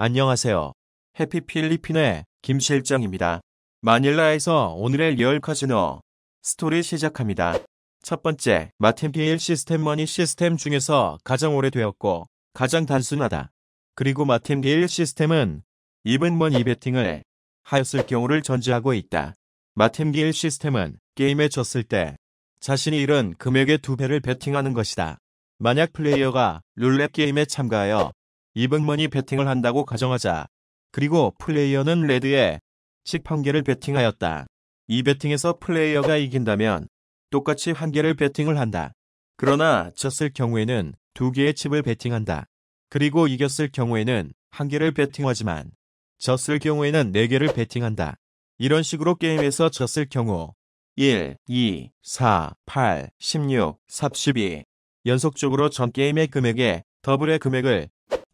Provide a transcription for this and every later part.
안녕하세요. 해피 필리핀의 김 실장입니다. 마닐라에서 오늘의 리얼 카지노 스토리 시작합니다. 첫 번째, 마틴피엘 시스템 머니 시스템 중에서 가장 오래되었고 가장 단순하다. 그리고 마틴피엘 시스템은 이븐 머니 베팅을 하였을 경우를 전제하고 있다. 마틴피엘 시스템은 게임에 졌을 때 자신이 잃은 금액의 두 배를 베팅하는 것이다. 만약 플레이어가 룰렛 게임에 참가하여 이병만이 배팅을 한다고 가정하자 그리고 플레이어는 레드에 칙한 개를 배팅하였다. 이 배팅에서 플레이어가 이긴다면 똑같이 한 개를 배팅을 한다. 그러나 졌을 경우에는 두 개의 칩을 배팅한다. 그리고 이겼을 경우에는 한 개를 배팅하지만 졌을 경우에는 네 개를 배팅한다. 이런 식으로 게임에서 졌을 경우 1, 2, 4, 8, 16, 32 연속적으로 전 게임의 금액에 더블의 금액을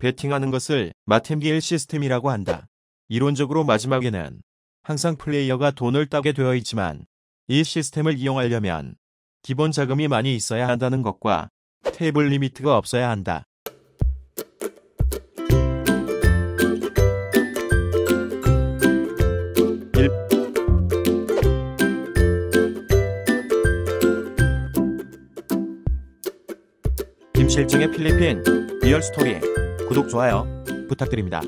배팅하는 것을 마템비엘 시스템이라고 한다. 이론적으로 마지막에는 항상 플레이어가 돈을 따게 되어 있지만 이 시스템을 이용하려면 기본 자금이 많이 있어야 한다는 것과 테이블 리미트가 없어야 한다. 김실증의 필리핀 리얼 스토리 구독, 좋아요 부탁드립니다.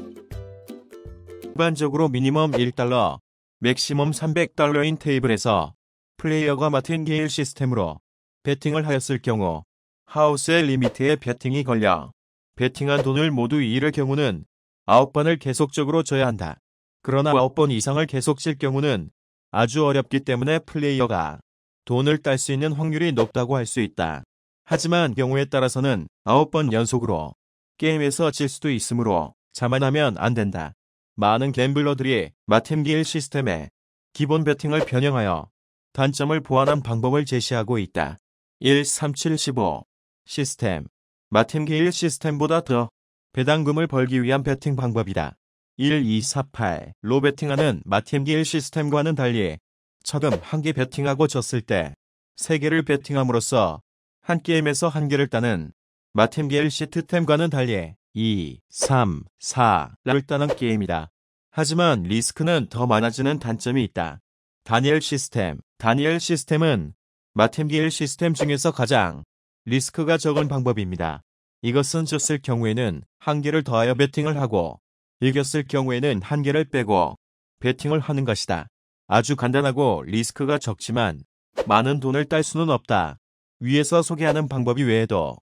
일반적으로 미니멈 1달러, 맥시멈 300달러인 테이블에서 플레이어가 맡은 게일 시스템으로 베팅을 하였을 경우 하우스의 리미트에 베팅이 걸려 베팅한 돈을 모두 잃을 경우는 9번을 계속적으로 줘야 한다. 그러나 9번 이상을 계속 질 경우는 아주 어렵기 때문에 플레이어가 돈을 딸 수 있는 확률이 높다고 할 수 있다. 하지만 경우에 따라서는 9번 연속으로 게임에서 질 수도 있으므로 자만하면 안 된다. 많은 갬블러들이 마템기일 시스템에 기본 베팅을 변형하여 단점을 보완한 방법을 제시하고 있다. 13715 시스템 마템기일 시스템보다 더 배당금을 벌기 위한 베팅 방법이다. 1248로 베팅하는 마템기일 시스템과는 달리 처음 한개 베팅하고 졌을 때 3개를 베팅함으로써 한 게임에서 한 개를 따는 마틴비엘 시트템과는 달리 2, 3, 4를 따는 게임이다. 하지만 리스크는 더 많아지는 단점이 있다. 다니엘 시스템 다니엘 시스템은 마틴비엘 시스템 중에서 가장 리스크가 적은 방법입니다. 이것은 졌을 경우에는 한 개를 더하여 베팅을 하고 이겼을 경우에는 한 개를 빼고 베팅을 하는 것이다. 아주 간단하고 리스크가 적지만 많은 돈을 딸 수는 없다. 위에서 소개하는 방법이 외에도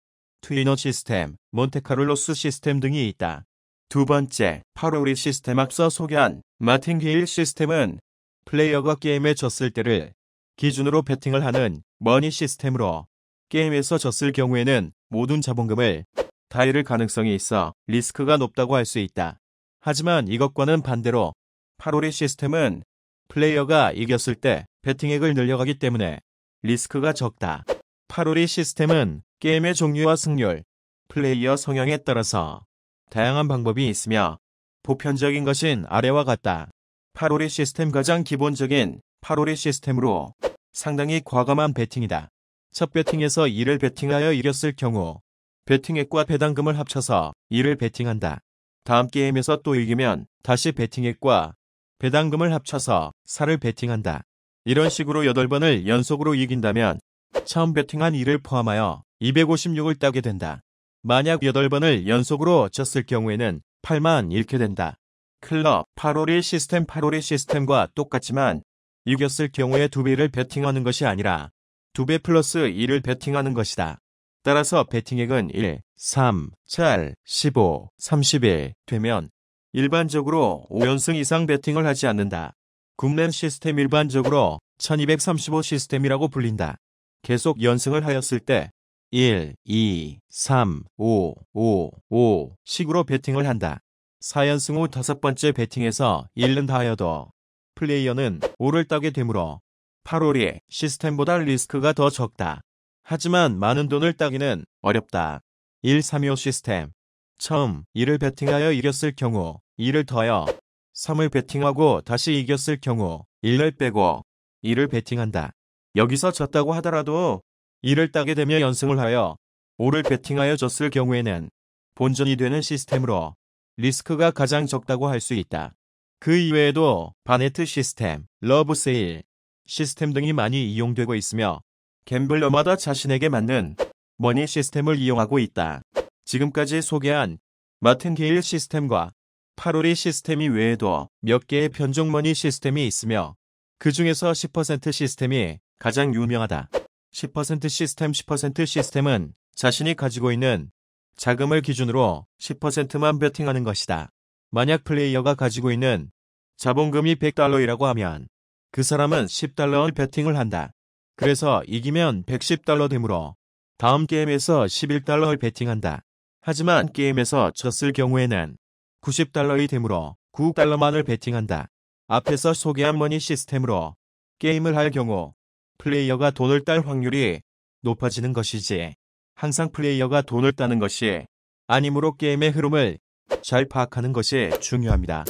트위너 시스템, 몬테카롤로스 시스템 등이 있다. 두 번째, 파로리 시스템 앞서 소개한 마틴 게 시스템은 플레이어가 게임에 졌을 때를 기준으로 배팅을 하는 머니 시스템으로 게임에서 졌을 경우에는 모든 자본금을 다 잃을 가능성이 있어 리스크가 높다고 할 수 있다. 하지만 이것과는 반대로 파로리 시스템은 플레이어가 이겼을 때배팅액을 늘려가기 때문에 리스크가 적다. 파로리 시스템은 게임의 종류와 승률, 플레이어 성향에 따라서 다양한 방법이 있으며 보편적인 것은 아래와 같다. 파로리 시스템 가장 기본적인 파로리 시스템으로 상당히 과감한 배팅이다첫배팅에서 이를 배팅하여 이겼을 경우 배팅액과 배당금을 합쳐서 이를 배팅한다 다음 게임에서 또 이기면 다시 배팅액과 배당금을 합쳐서 4를배팅한다 이런 식으로 8번을 연속으로 이긴다면 처음 배팅한 이를 포함하여 256을 따게 된다. 만약 8번을 연속으로 쳤을 경우에는 8만 잃게 된다. 클럽 8월1 시스템 8월1 시스템과 똑같지만 이겼을 경우에 2배를 베팅하는 것이 아니라 2배 플러스 1을 베팅하는 것이다. 따라서 베팅액은 1, 3, 8, 15, 31 0 되면 일반적으로 5연승 이상 베팅을 하지 않는다. 굽렘 시스템 일반적으로 1235 시스템이라고 불린다. 계속 연승을 하였을 때 1, 2, 3, 5, 5, 5 식으로 배팅을 한다. 4연승 후 다섯 번째 배팅에서 1는 다여도 플레이어는 5를 따게 되므로 8홀이 시스템보다 리스크가 더 적다. 하지만 많은 돈을 따기는 어렵다. 1, 3, 5 시스템 처음 1을 배팅하여 이겼을 경우 2를 더하여 3을 배팅하고 다시 이겼을 경우 1을 빼고 2를 배팅한다. 여기서 졌다고 하더라도 이를 따게 되며 연승을 하여 오를 배팅하여 졌을 경우에는 본전이 되는 시스템으로 리스크가 가장 적다고 할 수 있다. 그 이외에도 바네트 시스템, 러브 세일 시스템 등이 많이 이용되고 있으며 갬블러마다 자신에게 맞는 머니 시스템을 이용하고 있다. 지금까지 소개한 마틴 게일 시스템과 파로리 시스템이 외에도 몇 개의 변종 머니 시스템이 있으며 그 중에서 10% 시스템이 가장 유명하다. 10% 시스템 10% 시스템은 자신이 가지고 있는 자금을 기준으로 10%만 베팅하는 것이다. 만약 플레이어가 가지고 있는 자본금이 100달러이라고 하면 그 사람은 10달러의 베팅을 한다. 그래서 이기면 110달러 되므로 다음 게임에서 11달러를 베팅한다. 하지만 게임에서 졌을 경우에는 90달러의 되므로 9달러만을 베팅한다. 앞에서 소개한 머니 시스템으로 게임을 할 경우 플레이어가 돈을 딸 확률이 높아지는 것이지 항상 플레이어가 돈을 따는 것이 아니므로 게임의 흐름을 잘 파악하는 것이 중요합니다.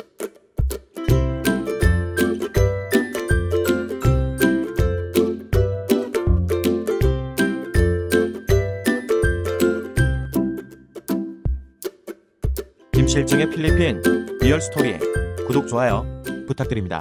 김실정의 필리핀 리얼 스토리 구독 좋아요 부탁드립니다.